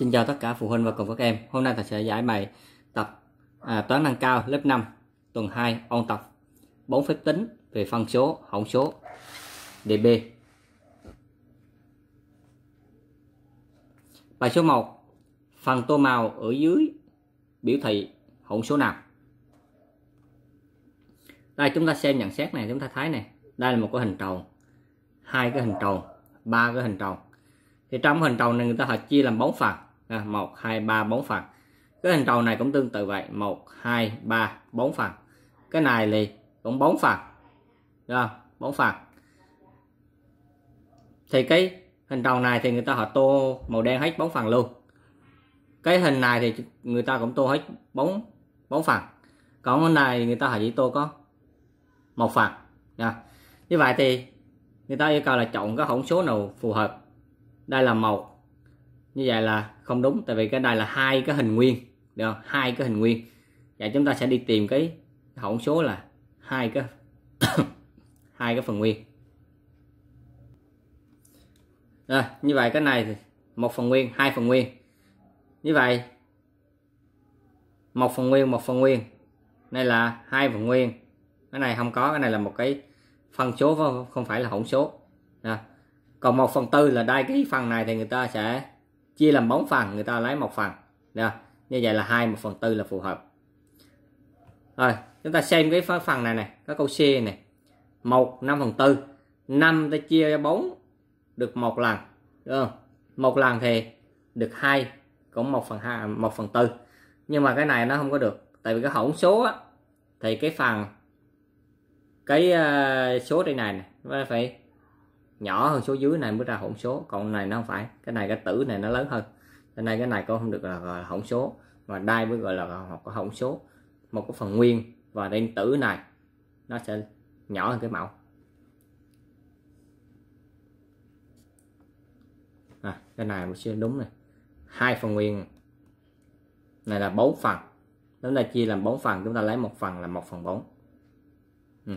Xin chào tất cả phụ huynh và cùng các em. Hôm nay thầy sẽ giải bài tập à, toán nâng cao lớp 5 tuần 2 ôn tập 4 phép tính về phân số, hỗn số DB. Bài số 1. Phần tô màu ở dưới biểu thị hỗn số nào? Đây chúng ta xem nhận xét này, chúng ta thấy này, đây là một cái hình tròn, hai cái hình tròn, ba cái hình tròn. Thì trong hình tròn này người ta họ chia làm bốn phần à, 1 2 3 4 phần cái hình cầu này cũng tương tự vậy 1 2 3 4 phần cái này thì cũng 4 phần Được không? 4 phần thì cái hình cầu này thì người ta họ tô màu đen hết 4 phần luôn cái hình này thì người ta cũng tô hết 4 4 phần còn cái này người ta họ chỉ tô có một phần nha như vậy thì người ta yêu cầu là chọn cái hỗn số nào phù hợp đây là một như vậy là không đúng tại vì cái này là hai cái hình nguyên được không? hai cái hình nguyên và dạ, chúng ta sẽ đi tìm cái hỗn số là hai cái hai cái phần nguyên rồi như vậy cái này thì một phần nguyên hai phần nguyên như vậy một phần nguyên một phần nguyên đây là hai phần nguyên cái này không có cái này là một cái phân số không phải là hỗn số Nè. còn một phần tư là đây cái phần này thì người ta sẽ chia làm bốn phần người ta lấy một phần nè như vậy là hai một phần tư là phù hợp rồi chúng ta xem cái phần này này các câu C này một năm phần tư năm ta chia cho bốn được một lần được không? một lần thì được hai cũng một phần hai một phần tư nhưng mà cái này nó không có được tại vì cái hỗn số á, thì cái phần cái ờ, số đây này, này phải nhỏ hơn số dưới này mới ra hỗn số còn này nó không phải cái này cái tử này nó lớn hơn cho nên cái này cũng không được là, hỗn số mà đây mới gọi là hoặc có hỗn số một cái phần nguyên và đen tử này nó sẽ nhỏ hơn cái mẫu à, cái này mình sẽ đúng này hai phần nguyên này là bốn phần chúng ta chia làm bốn phần chúng ta lấy một phần là một phần bốn ừ.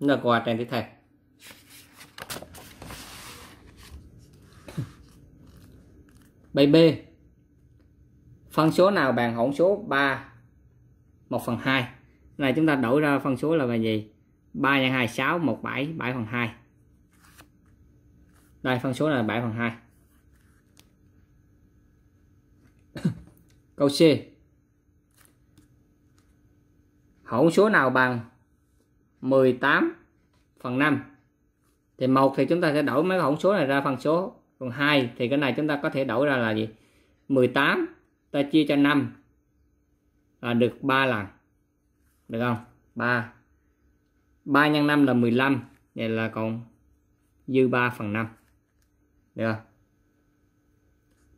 chúng ta qua trang tiếp theo B phân số nào bằng hỗn số 3 1 phần 2 này chúng ta đổi ra phân số là bài gì 3 nhân 2 6 1 7 7 phần 2 đây phân số là 7 phần 2 câu C hỗn số nào bằng 18 phần 5 thì một thì chúng ta sẽ đổi mấy hỗn số này ra phân số còn hai thì cái này chúng ta có thể đổi ra là gì 18 ta chia cho 5 là được 3 lần được không 3 3 nhân 5 là 15 vậy là còn dư 3 phần 5 được không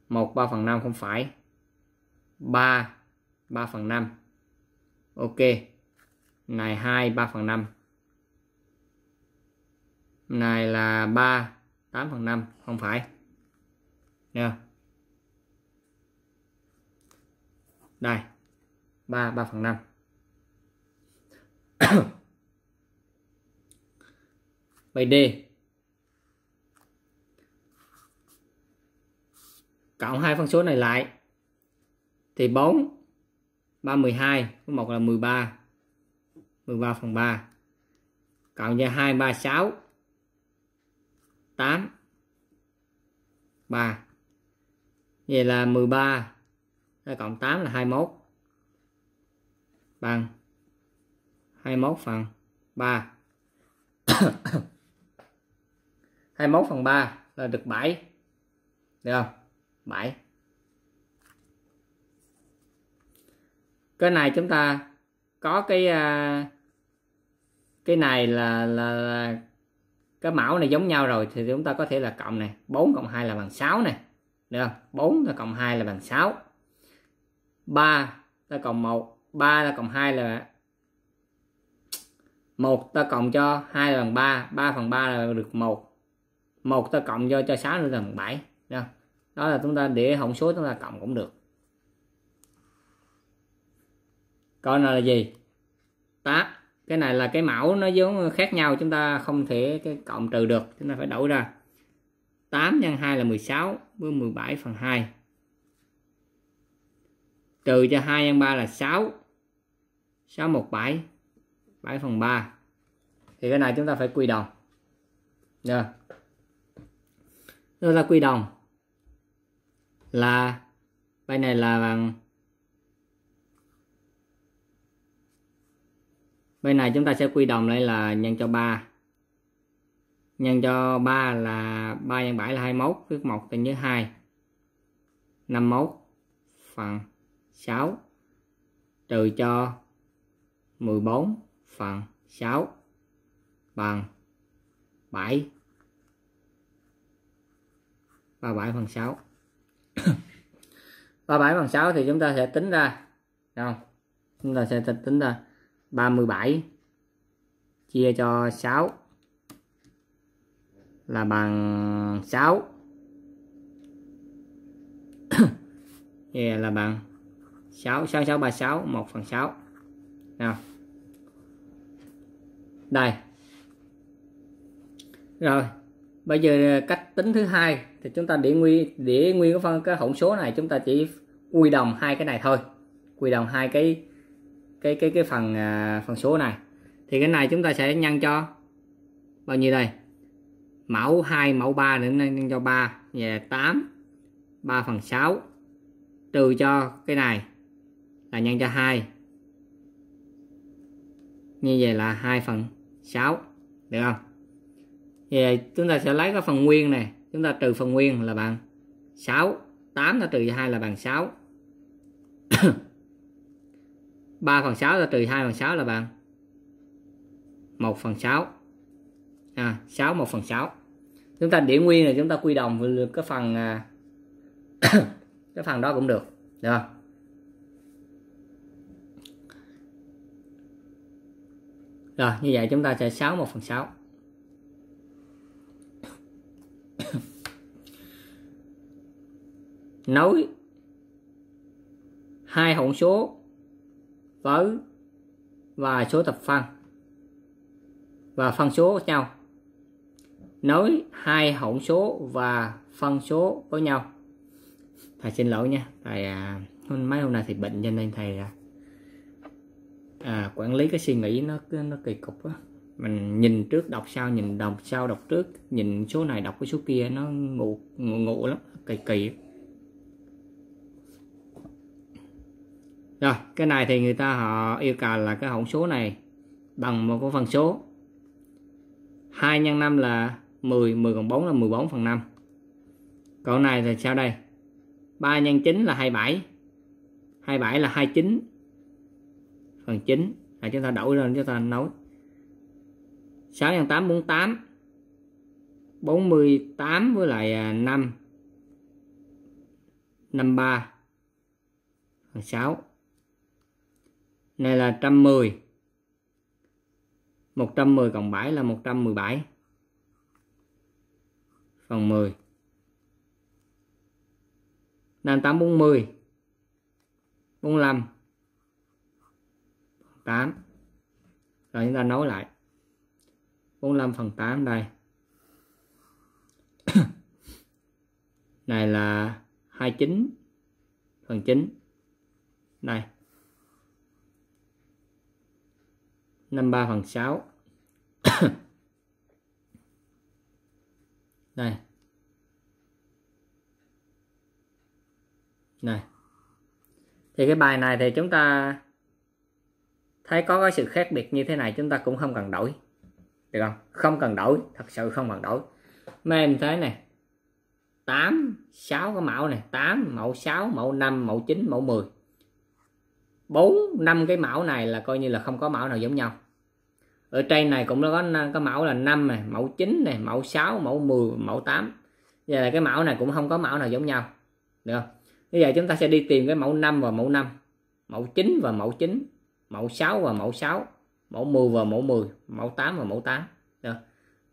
1 3 phần 5 không phải 3 3 phần 5 ok này 2 3 phần 5 này là 3 8 phần 5 không phải nha đây 3 3 phần 5 vậy D cộng hai phân số này lại thì 4 3 12 có một là 13 13 phần 3 cộng cho 2 3 6 8 3 Vậy là 13 Đó cộng 8 là 21 Bằng 21 phần 3 21 phần 3 là được 7 Được không? 7 Cái này chúng ta có cái à, cái này là là, là cái mẫu này giống nhau rồi thì chúng ta có thể là cộng này 4 cộng 2 là bằng 6 này được không 4 ta cộng 2 là bằng 6 3 ta cộng 1 3 ta cộng 2 là 1 ta cộng cho 2 là bằng 3 3 phần 3 là được 1 1 ta cộng cho cho 6 nữa là bằng 7 được không? đó là chúng ta để hỗn số chúng ta cộng cũng được còn là gì 8 cái này là cái mẫu nó giống khác nhau chúng ta không thể cái cộng trừ được chúng ta phải đổi ra 8 nhân 2 là 16 với 17 phần 2 trừ cho 2 nhân 3 là 6 6 1 7 7 phần 3 thì cái này chúng ta phải quy đồng rồi chúng ta quy đồng là bài này là bằng bên này chúng ta sẽ quy đồng lại là nhân cho 3 nhân cho 3 là 3 nhân 7 là 21 viết 1 thì nhớ 2 51 phần 6 trừ cho 14 phần 6 bằng 7 37 phần 6 37 phần 6 thì chúng ta sẽ tính ra không? chúng ta sẽ tính ra 37 chia cho 6 là bằng 6 yeah, là bằng 6 6 6 3 6 1 phần 6 nào đây rồi bây giờ cách tính thứ hai thì chúng ta để nguyên để nguyên cái phân cái hỗn số này chúng ta chỉ quy đồng hai cái này thôi quy đồng hai cái cái cái cái phần à, phần số này thì cái này chúng ta sẽ nhân cho bao nhiêu đây mẫu 2 mẫu 3 nữa nhân cho 3 về 8 3 phần 6 trừ cho cái này là nhân cho 2 như vậy là 2 phần 6 được không vậy chúng ta sẽ lấy cái phần nguyên này chúng ta trừ phần nguyên là bằng 6 8 ta trừ 2 là bằng 6 3 phần 6 ra trừ 2 phần 6 là bằng 1 phần 6 à, 6 1 phần 6 chúng ta để nguyên là chúng ta quy đồng với cái phần à, cái phần đó cũng được được không? rồi như vậy chúng ta sẽ 6 1 phần 6 nối hai hỗn số với và số tập phân và phân số với nhau nối hai hỗn số và phân số với nhau thầy xin lỗi nha thầy à, mấy hôm nay thì bệnh cho nên thầy à, à, quản lý cái suy nghĩ nó nó kỳ cục á mình nhìn trước đọc sau nhìn đọc sau đọc trước nhìn số này đọc cái số kia nó ngộ ngộ, ngộ lắm kỳ kỳ rồi cái này thì người ta họ yêu cầu là cái hỗn số này bằng một cái phần số 2 nhân 5 là 10 10 cộng 4 là 14 phần 5 còn này thì sao đây 3 nhân 9 là 27 27 là 29 phần 9 là chúng ta đổi lên chúng ta nối 6 x 8 48 48 với lại 5 53 phần 6 này là 110 110 cộng 7 là 117 phần 10 5840 45 8 rồi chúng ta nối lại 45 phần 8 đây này là 29 phần 9 đây 53 phần 6 đây này thì cái bài này thì chúng ta thấy có cái sự khác biệt như thế này chúng ta cũng không cần đổi được không không cần đổi thật sự không cần đổi mà em thấy này 8 6 cái mẫu này 8 mẫu 6 mẫu 5 mẫu 9 mẫu 10 bốn năm cái mẫu này là coi như là không có mẫu nào giống nhau ở trên này cũng có có mẫu là 5 này mẫu 9 này mẫu 6 mẫu 10 mẫu 8 giờ là cái mẫu này cũng không có mẫu nào giống nhau được không bây giờ chúng ta sẽ đi tìm cái mẫu 5 và mẫu 5 mẫu 9 và mẫu 9 mẫu 6 và mẫu 6 mẫu 10 và mẫu 10 mẫu 8 và mẫu 8 được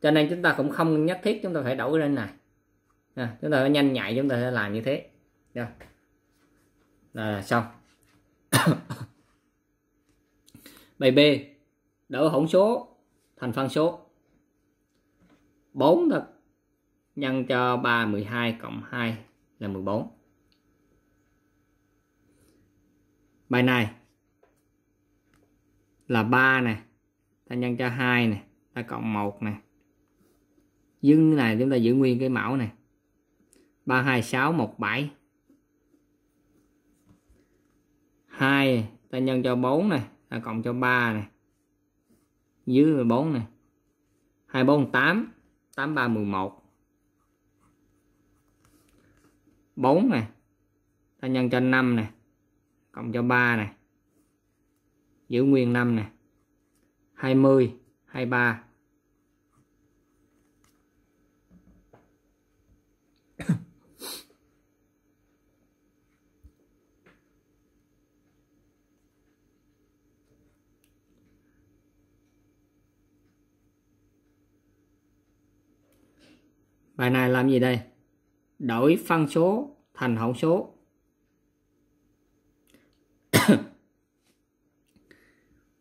cho nên chúng ta cũng không nhất thiết chúng ta phải đổi lên này à, chúng ta phải nhanh nhạy chúng ta sẽ làm như thế được là xong Bài B đổi hỗn số thành phân số 4 thật nhân cho 3 12 cộng 2 là 14 bài này là 3 này ta nhân cho 2 này ta cộng 1 này dưng này chúng ta giữ nguyên cái mẫu này 3 2 6 1 7 2 ta nhân cho 4 này ta cộng cho 3 này dưới 14 này 24 8 8 3 11 4 này ta nhân cho 5 này cộng cho 3 này giữ nguyên 5 này 20 23 Bài này làm gì đây? Đổi phân số thành hỗn số.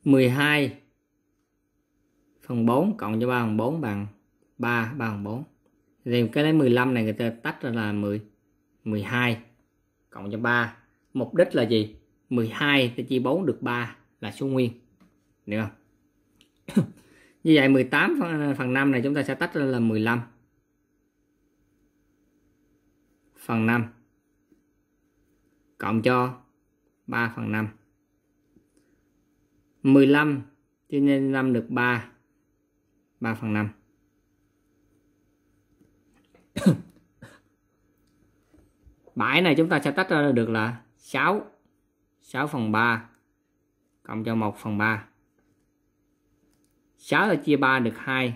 mười hai phần bốn cộng cho ba phần bốn bằng ba ba phần bốn Thì cái lấy mười lăm này người ta tách ra là mười mười hai cộng cho ba Mục đích là gì? mười hai thì chia bốn được ba là số nguyên. Được không? Như vậy mười tám phần năm này chúng ta sẽ tách ra là mười lăm phần 5 cộng cho 3 phần 5 15 chia nên 5 được 3 3 phần 5 bãi này chúng ta sẽ tách ra được là 6 6 phần 3 cộng cho 1 phần 3 6 là chia 3 được 2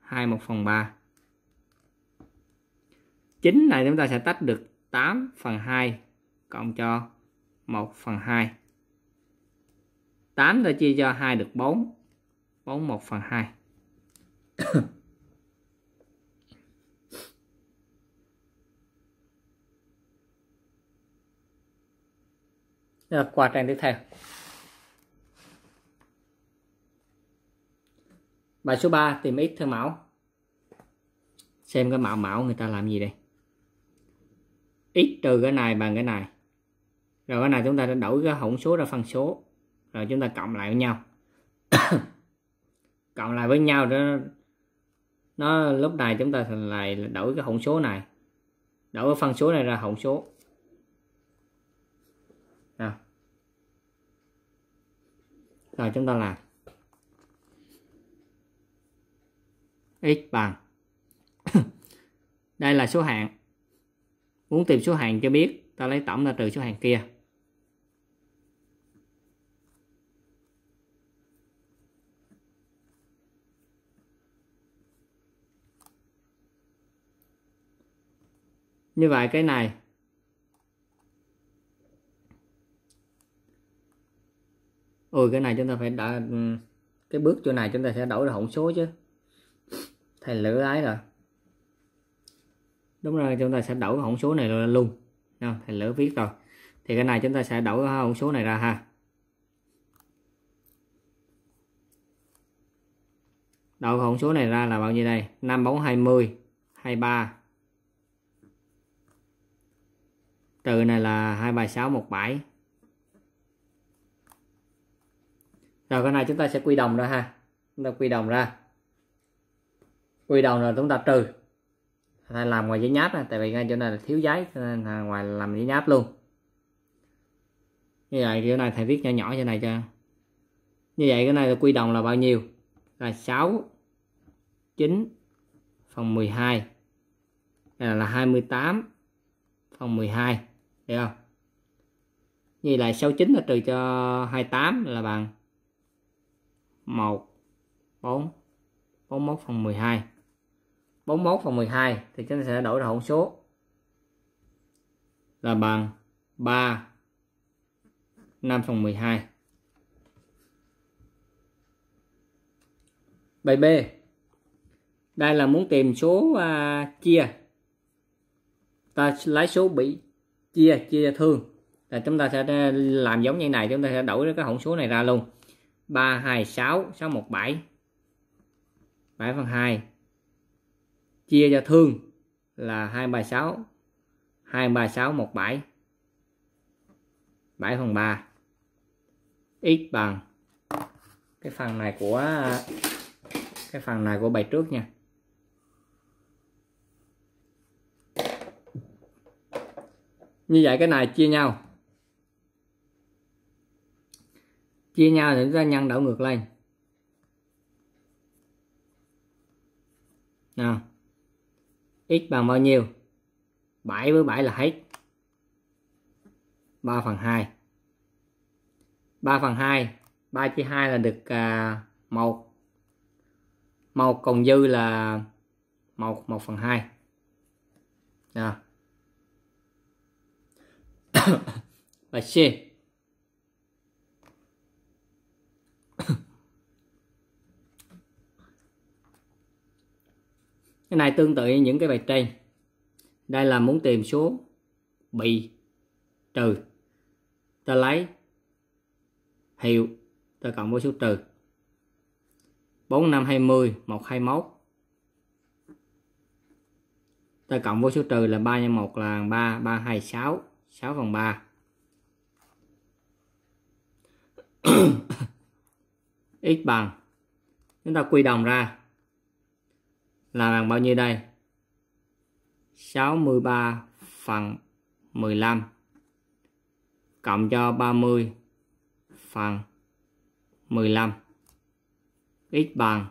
2 1 phần 3 9 này chúng ta sẽ tách được 8 phần 2 cộng cho 1 phần 2 8 ta chia cho 2 được 4 4 1 phần 2 Rồi, qua trang tiếp theo Bài số 3 tìm x theo mẫu Xem cái mẫu mẫu người ta làm gì đây x trừ cái này bằng cái này rồi cái này chúng ta sẽ đổi cái hỗn số ra phân số rồi chúng ta cộng lại với nhau cộng lại với nhau đó nó lúc này chúng ta lại đổi cái hỗn số này đổi cái phân số này ra hỗn số nào. rồi chúng ta làm x bằng đây là số hạng muốn tìm số hàng cho biết ta lấy tổng ra trừ số hàng kia như vậy cái này ôi cái này chúng ta phải đã ừ, cái bước chỗ này chúng ta sẽ đổi là hỗn số chứ thầy lửa ấy rồi đúng rồi chúng ta sẽ đổi cái hỗn số này lên luôn nha thầy lỡ viết rồi thì cái này chúng ta sẽ đổi cái hỗn số này ra ha đổi hỗn số này ra là bao nhiêu đây năm bốn hai mươi hai ba. từ này là hai sáu một bảy. rồi cái này chúng ta sẽ quy đồng ra ha chúng ta quy đồng ra quy đồng rồi chúng ta trừ nên làm ngoài giấy nháp này tại vì ngay chỗ này là thiếu giấy nên là ngoài làm giấy nháp luôn như vậy kiểu này thầy viết nhỏ nhỏ như này cho như vậy cái này là quy đồng là bao nhiêu là 6 9 phần 12 này là 28 phần 12 hiểu không như là 69 là trừ cho 28 là bằng 1 4 41 phần 12 41 phần 12 thì chúng ta sẽ đổi ra hỗn số là bằng 3 5 phần 12 Bài B đây là muốn tìm số à, chia ta lấy số bị chia chia ra thương là chúng ta sẽ à, làm giống như này chúng ta sẽ đổi cái hỗn số này ra luôn 326 617 7 phần 2 chia cho thương là 236 236 17 7 phần 3 x bằng cái phần này của cái phần này của bài trước nha như vậy cái này chia nhau chia nhau thì chúng ta nhân đảo ngược lên nào x bằng bao nhiêu 7 với 7 là hết 3 phần 2 3 phần 2 3 chia 2 là được à, 1 1 còn dư là 1 1 phần 2 à. và C cái này tương tự như những cái bài trên đây là muốn tìm số bị trừ ta lấy hiệu ta cộng với số trừ 4520 121 ta cộng với số trừ là 3 x 1 là 3 326 6 phần 3 x bằng chúng ta quy đồng ra là bằng bao nhiêu đây 63 phần 15 cộng cho 30 phần 15 x bằng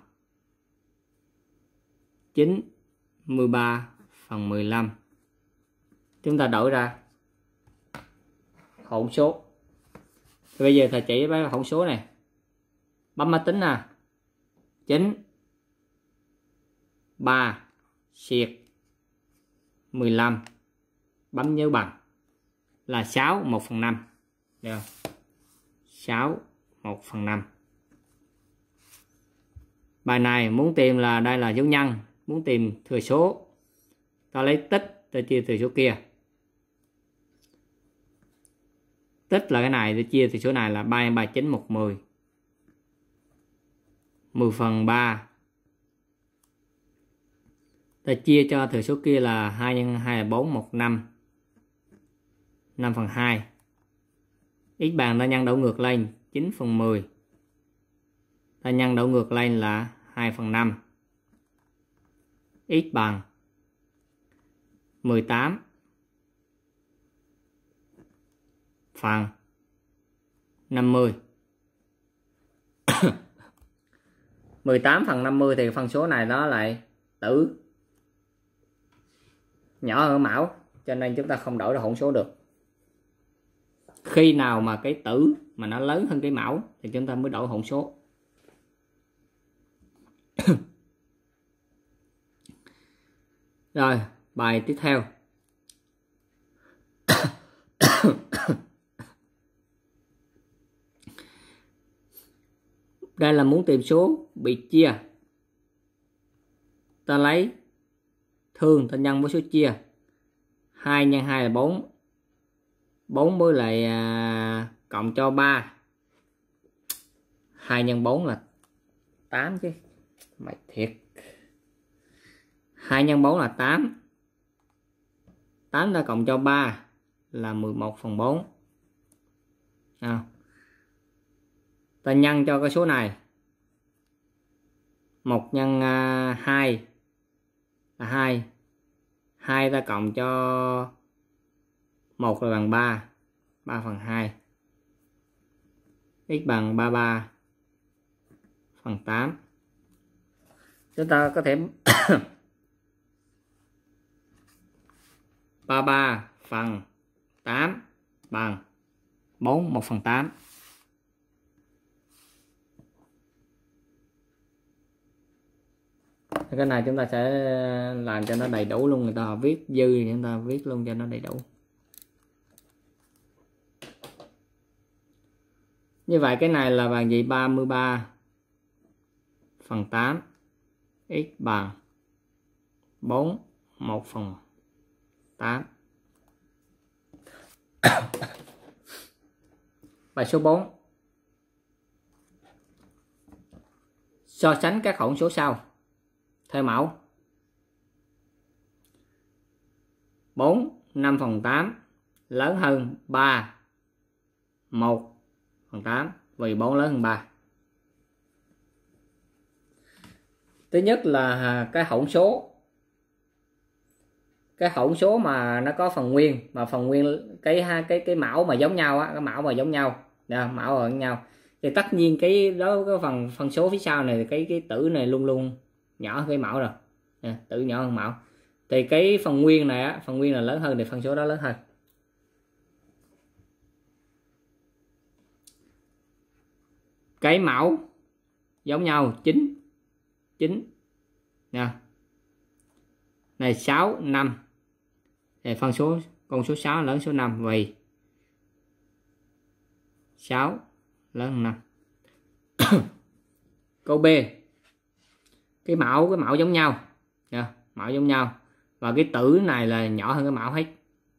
93 phần 15 chúng ta đổi ra hỗn số bây giờ thầy chỉ với hỗn số này bấm máy tính nè 9 3 siệt 15 bấm nhớ bằng là 6 1 phần 5 Được không? 6 1 phần 5 bài này muốn tìm là đây là dấu nhân muốn tìm thừa số ta lấy tích ta chia từ số kia tích là cái này ta chia từ số này là 3 3 9 1 10 10 phần 3 ta chia cho thừa số kia là 2 x 2 là 4 1 5 5 phần 2 x bàn ta nhân đảo ngược lên 9 phần 10 ta nhân đảo ngược lên là 2 phần 5 x bằng 18 phần 50 18 phần 50 thì phân số này nó lại tử nhỏ hơn mão cho nên chúng ta không đổi ra hỗn số được khi nào mà cái tử mà nó lớn hơn cái mão thì chúng ta mới đổi hỗn số rồi bài tiếp theo đây là muốn tìm số bị chia ta lấy thường ta nhân với số chia 2 nhân 2 là 4 4 với lại à, cộng cho 3 2 nhân 4 là 8 chứ mày thiệt 2 nhân 4 là 8 8 ta cộng cho 3 là 11 phần 4 à. ta nhân cho cái số này 1 nhân à, 2 là 2 2 ta cộng cho 1 là bằng 3 3 phần 2 x bằng 33 phần 8 chúng ta có thể 33 phần 8 bằng 4 1 phần 8 cái này chúng ta sẽ làm cho nó đầy đủ luôn người ta viết dư thì chúng ta viết luôn cho nó đầy đủ như vậy cái này là bằng gì 33 phần 8 x bằng 4 1 phần 8 bài số 4 so sánh các hỗn số sau thuê mẫu 4 5 phần 8 lớn hơn 3 1 phần 8 vì 4 lớn hơn 3 thứ nhất là cái hỗn số cái hỗn số mà nó có phần nguyên mà phần nguyên cái hai cái cái mẫu mà giống nhau á cái mẫu mà giống nhau nè mẫu ở nhau thì tất nhiên cái đó cái phần phân số phía sau này cái cái tử này luôn luôn nhỏ hơn cái mẫu rồi à, tử nhỏ hơn mẫu thì cái phần nguyên này á, phần nguyên là lớn hơn thì phân số đó lớn hơn cái mẫu giống nhau 9 9 nè này 6 5 thì phân số con số 6 lớn số 5 vì 6 lớn hơn 5 câu B cái mẫu cái mẫu giống nhau yeah, mẫu giống nhau và cái tử này là nhỏ hơn cái mẫu hết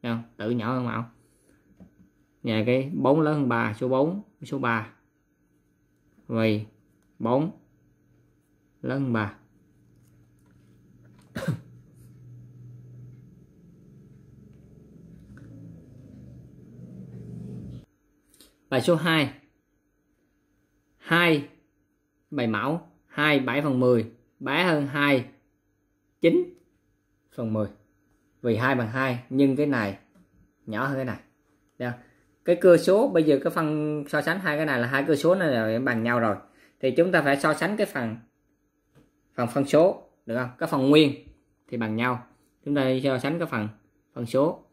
yeah, tử nhỏ hơn mẫu nhà cái bốn lớn hơn ba, số 4 số 3 vì bốn lớn hơn ba, bài số 2 2 bài mẫu 27 phần 10 bé hơn 2 9 phần 10 vì 2 bằng 2 nhưng cái này nhỏ hơn cái này Được. cái cơ số bây giờ cái phân so sánh hai cái này là hai cơ số này là bằng nhau rồi thì chúng ta phải so sánh cái phần phần phân số được không cái phần nguyên thì bằng nhau chúng ta so sánh cái phần phần số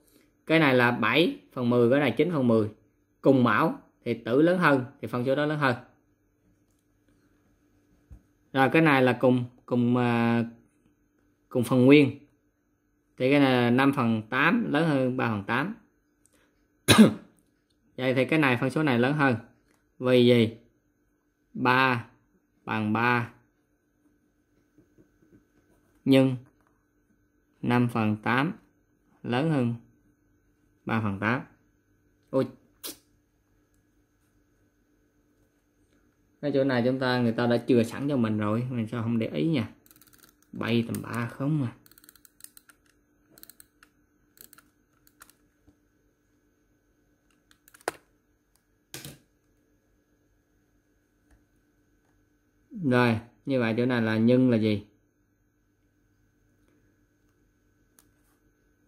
cái này là 7 phần 10 cái này 9 phần 10 cùng mẫu thì tử lớn hơn thì phân số đó lớn hơn rồi cái này là cùng cùng à, cùng phần nguyên thì cái này 5 phần 8 lớn hơn 3 phần 8 vậy thì cái này phân số này lớn hơn vì gì 3 bằng 3 nhân 5 phần 8 lớn hơn 3 phần 8 Ôi cái chỗ này chúng ta người ta đã chừa sẵn cho mình rồi mình sao không để ý nha bay tầm ba không à rồi như vậy chỗ này là nhân là gì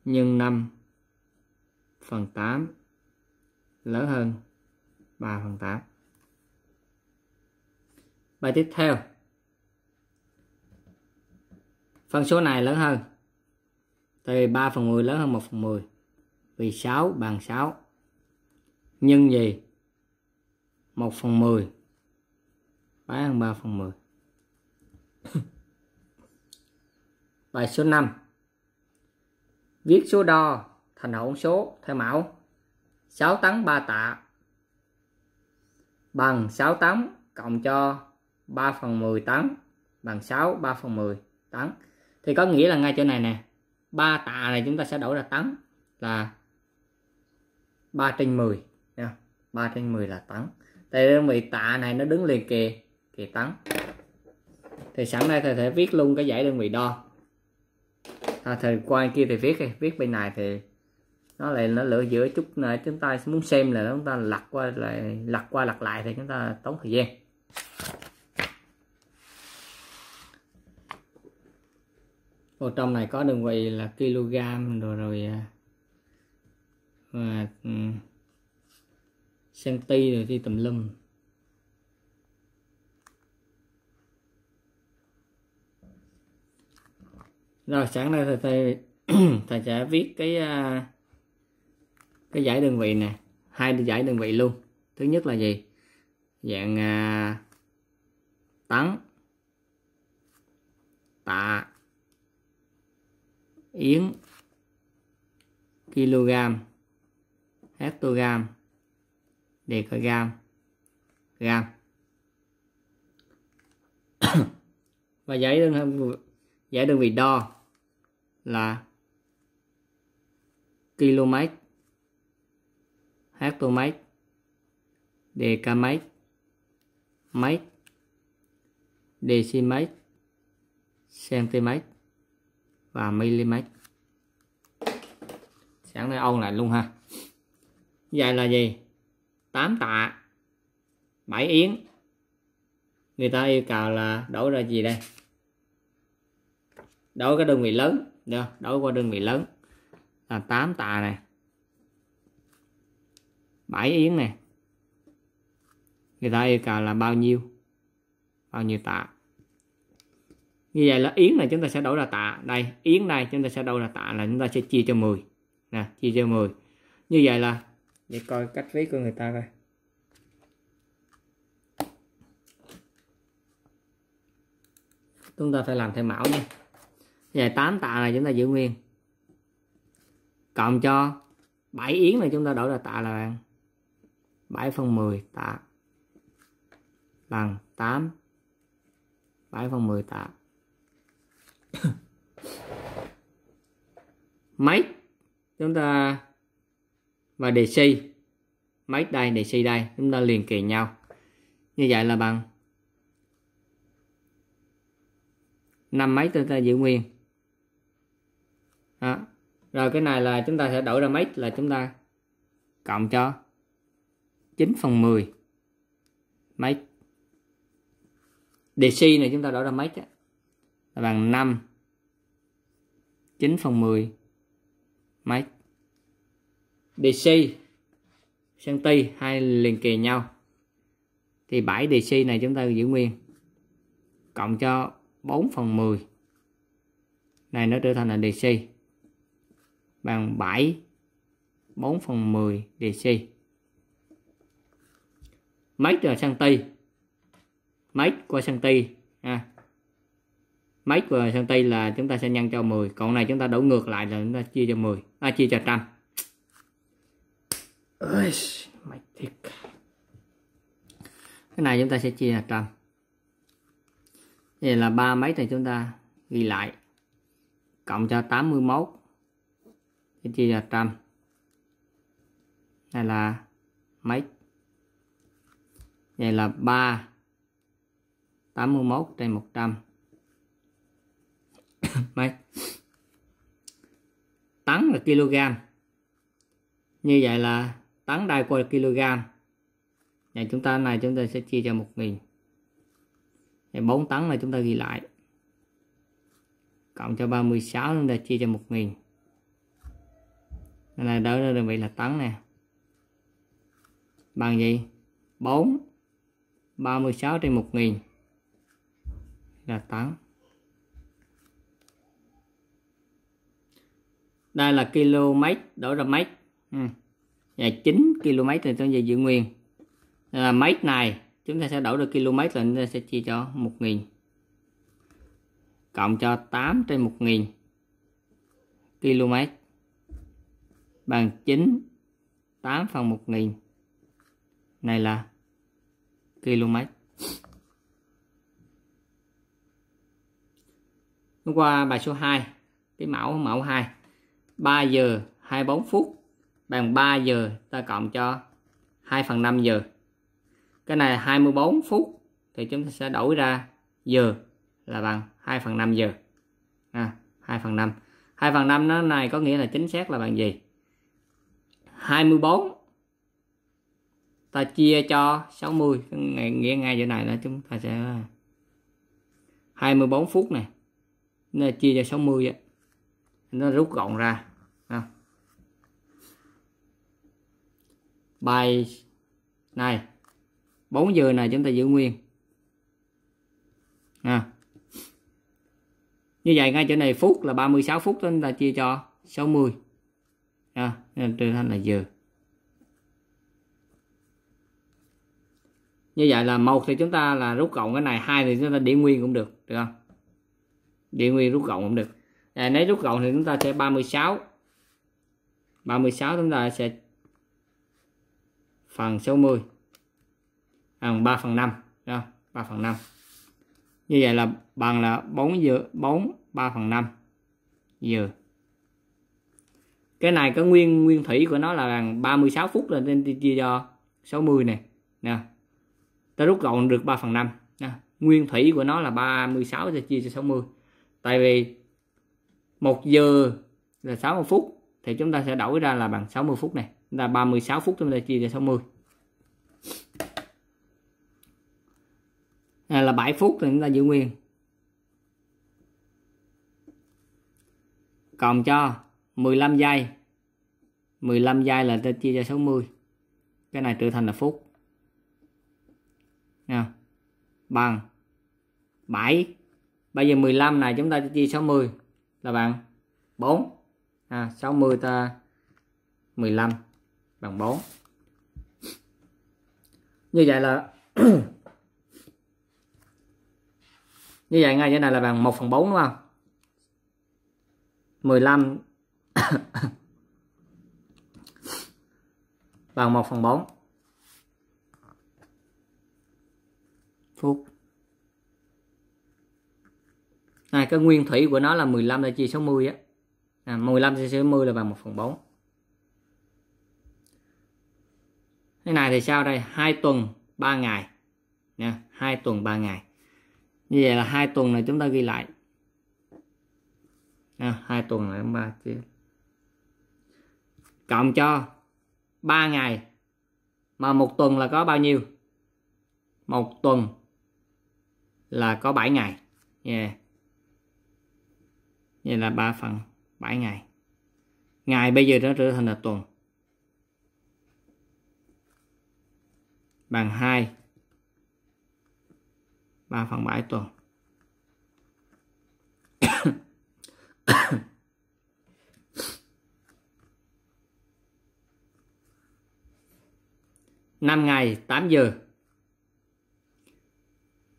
nhân 5 phần 8 lớn hơn 3 phần 8 Bài tiếp theo. Phân số này lớn hơn. Từ 3 phần 10 lớn hơn 1 phần 10. Vì 6 bằng 6. Nhân gì? 1 phần 10. 3 hơn 3 phần 10. Bài số 5. Viết số đo thành hỗn số theo mẫu 6 tấn 3 tạ bằng 6 tấn cộng cho 3 phần 10 tấn bằng 6 3 phần 10 tấn thì có nghĩa là ngay chỗ này nè 3 tạ này chúng ta sẽ đổi ra tấn là 3 trên 10 nha 3 trên 10 là tấn tại đơn vị tạ này nó đứng liền kề kề tấn thì sẵn đây thầy thể viết luôn cái dãy đơn vị đo à, thầy qua kia thì viết đi viết bên này thì nó lại nó lựa giữa chút này chúng ta muốn xem là chúng ta lật qua lại lật qua lật lại thì chúng ta tốn thời gian ở trong này có đơn vị là kg rồi rồi và à, ừ, centi rồi thì tùm lum rồi sáng nay thầy thầy, thầy sẽ viết cái à, cái giải đơn vị nè hai giải đơn vị luôn thứ nhất là gì dạng à, tấn tạ yến kg hectogram decagram gram và giải đơn giải đơn vị đo là km hectomet decamet mét decimet centimet và mm sáng nay ôn lại luôn ha vậy là gì 8 tạ 7 yến người ta yêu cầu là đổi ra gì đây đổi cái đơn vị lớn được đổi qua đơn vị lớn là 8 tạ này 7 yến này người ta yêu cầu là bao nhiêu bao nhiêu tạ như vậy là yến này chúng ta sẽ đổi là tạ đây yến này chúng ta sẽ đổi là tạ là chúng ta sẽ chia cho 10 nè chia cho 10 như vậy là để coi cách viết của người ta coi chúng ta phải làm theo mẫu nha vậy 8 tạ này chúng ta giữ nguyên cộng cho 7 yến này chúng ta đổi là tạ là bằng 7 phần 10 tạ bằng 8 7 phần 10 tạ máy chúng ta và đề si máy đây đề si đây chúng ta liền kề nhau như vậy là bằng năm máy chúng ta giữ nguyên đó. rồi cái này là chúng ta sẽ đổi ra mấy là chúng ta cộng cho 9 phần 10 mấy DC này chúng ta đổi ra mấy á là bằng 5 9 phần 10 mét DC cm hai liền kề nhau thì 7 DC này chúng ta giữ nguyên cộng cho 4 phần 10 này nó trở thành là DC bằng 7 4 phần 10 DC mét là cm mét qua cm à mấy và sang tây là chúng ta sẽ nhân cho 10 còn này chúng ta đổ ngược lại là chúng ta chia cho 10 à, chia cho trăm cái này chúng ta sẽ chia là trăm Đây là ba mấy thì chúng ta ghi lại cộng cho 81 thì chia cho trăm này là mấy Đây là 3 81 trên 100 mấy tấn là kg như vậy là tấn đai qua kg này chúng ta này chúng ta sẽ chia cho một nghìn vậy 4 tấn là chúng ta ghi lại cộng cho 36 chúng ta chia cho một nghìn này đó đơn vị là tấn nè bằng gì 4 36 trên 1000 là tấn đây là km đổi ra mấy ừ. và 9 km thì tôi về giữ nguyên đây là mấy này chúng ta sẽ đổi được km là chúng ta sẽ chia cho 1.000 cộng cho 8 trên 1.000 km bằng 9 8 phần 1.000 này là km Hôm qua bài số 2 cái mẫu mẫu 2 3 giờ 24 phút bằng 3 giờ ta cộng cho 2 phần 5 giờ cái này 24 phút thì chúng ta sẽ đổi ra giờ là bằng 2 phần 5 giờ à, 2 phần 5 2 phần 5 nó này có nghĩa là chính xác là bằng gì 24 ta chia cho 60 ngày nghĩa ngay chỗ này là chúng ta sẽ 24 à, phút này nó chia cho 60 đó. nó rút gọn ra bài này bốn giờ này chúng ta giữ nguyên à. như vậy ngay chỗ này phút là 36 phút chúng ta chia cho 60 à, nên trở thành là giờ như vậy là một thì chúng ta là rút cộng cái này hai thì chúng ta để nguyên cũng được được không để nguyên rút cộng cũng được à, nếu rút cộng thì chúng ta sẽ 36 36 chúng ta sẽ phần 60 bằng à, 3 phần 5 đó, 3 phần 5 như vậy là bằng là 4 giờ 4 3 phần 5 giờ cái này có nguyên nguyên thủy của nó là bằng 36 phút là nên chia cho 60 này nè ta rút gọn được 3 phần 5 nè. nguyên thủy của nó là 36 thì chia cho 60 tại vì một giờ là 60 phút thì chúng ta sẽ đổi ra là bằng 60 phút này là 36 phút chúng ta chia cho 60 à, là 7 phút thì chúng ta giữ nguyên cộng cho 15 giây 15 giây là ta chia cho 60 cái này trở thành là phút nha bằng 7 bây giờ 15 này chúng ta chia 60 là bằng 4 à, 60 ta 15 bằng 4 như vậy là như vậy ngay chỗ này là bằng 1 phần 4 đúng không 15 bằng 1 phần 4 phút này cái nguyên thủy của nó là 15 là chia 60 á à, 15 chia 60 là bằng 1 phần 4 cái này thì sao đây hai tuần 3 ngày nha hai tuần 3 ngày như vậy là hai tuần này chúng ta ghi lại nha, hai tuần này ba chia cộng cho 3 ngày mà một tuần là có bao nhiêu một tuần là có 7 ngày yeah. vậy là 3 phần 7 ngày ngày bây giờ nó trở thành là tuần bằng 2 3 phần 7 tuần năm ngày 8 giờ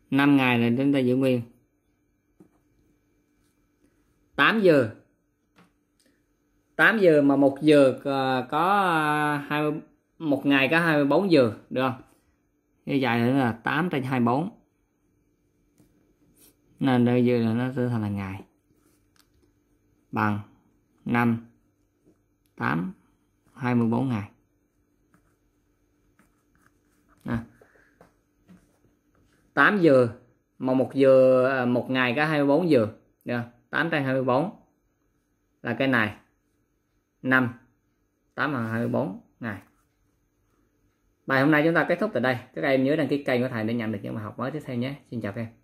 5 ngày là chúng ta giữ nguyên 8 giờ 8 giờ mà 1 giờ ờ, có 20 ờ, một ngày có 24 giờ được không cái dài nữa là 8 trên 24 nên đơn dư là nó sẽ thành là ngày bằng 5 8 24 ngày à. 8 giờ mà một giờ à, một ngày có 24 giờ yeah. 8 trên 24 là cái này 5 8 bằng 24 ngày bài hôm nay chúng ta kết thúc tại đây các em nhớ đăng ký kênh của thầy để nhận được những bài học mới tiếp theo nhé xin chào các em